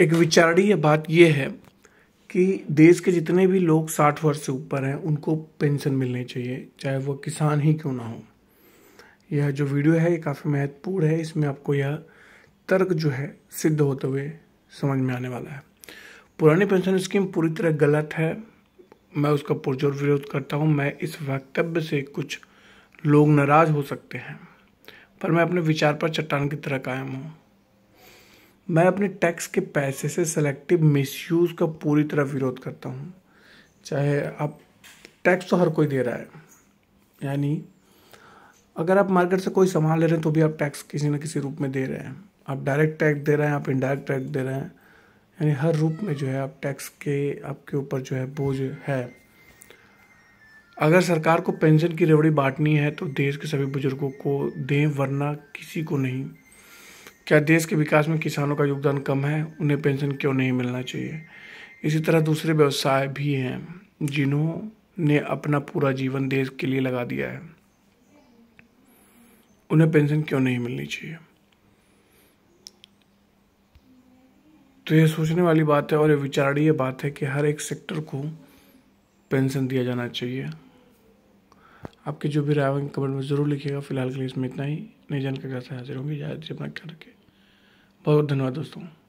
एक विचारणीय बात यह है कि देश के जितने भी लोग साठ वर्ष से ऊपर हैं उनको पेंशन मिलनी चाहिए चाहे वो किसान ही क्यों ना हो यह जो वीडियो है ये काफ़ी महत्वपूर्ण है इसमें आपको यह तर्क जो है सिद्ध होते हुए समझ में आने वाला है पुरानी पेंशन स्कीम पूरी तरह गलत है मैं उसका पुरजोर विरोध करता हूँ मैं इस वक्तव्य से कुछ लोग नाराज हो सकते हैं पर मैं अपने विचार पर चट्टान की तरह कायम हूँ मैं अपने टैक्स के पैसे से सेलेक्टिव मिसयूज़ का पूरी तरह विरोध करता हूँ चाहे आप टैक्स तो हर कोई दे रहा है यानी अगर आप मार्केट से कोई सामान ले रहे हैं तो भी आप टैक्स किसी न किसी रूप में दे रहे हैं आप डायरेक्ट टैक्स दे रहे हैं आप इनडायरेक्ट टैक्स दे रहे हैं यानी हर रूप में जो है आप टैक्स के आपके ऊपर जो है बोझ है अगर सरकार को पेंशन की रेवड़ी बांटनी है तो देश के सभी बुजुर्गों को दें वरना किसी को नहीं क्या देश के विकास में किसानों का योगदान कम है उन्हें पेंशन क्यों नहीं मिलना चाहिए इसी तरह दूसरे व्यवसाय भी हैं जिन्होंने अपना पूरा जीवन देश के लिए लगा दिया है उन्हें पेंशन क्यों नहीं मिलनी चाहिए तो यह सोचने वाली बात है और यह विचारणीय बात है कि हर एक सेक्टर को पेंशन दिया जाना चाहिए आपके जो भी राय कमेंट में ज़रूर लिखिएगा फिलहाल के लिए इसमें इतना ही नई जानकारी हाजिर होंगी याद अपना ख्याल बहुत धन्यवाद दोस्तों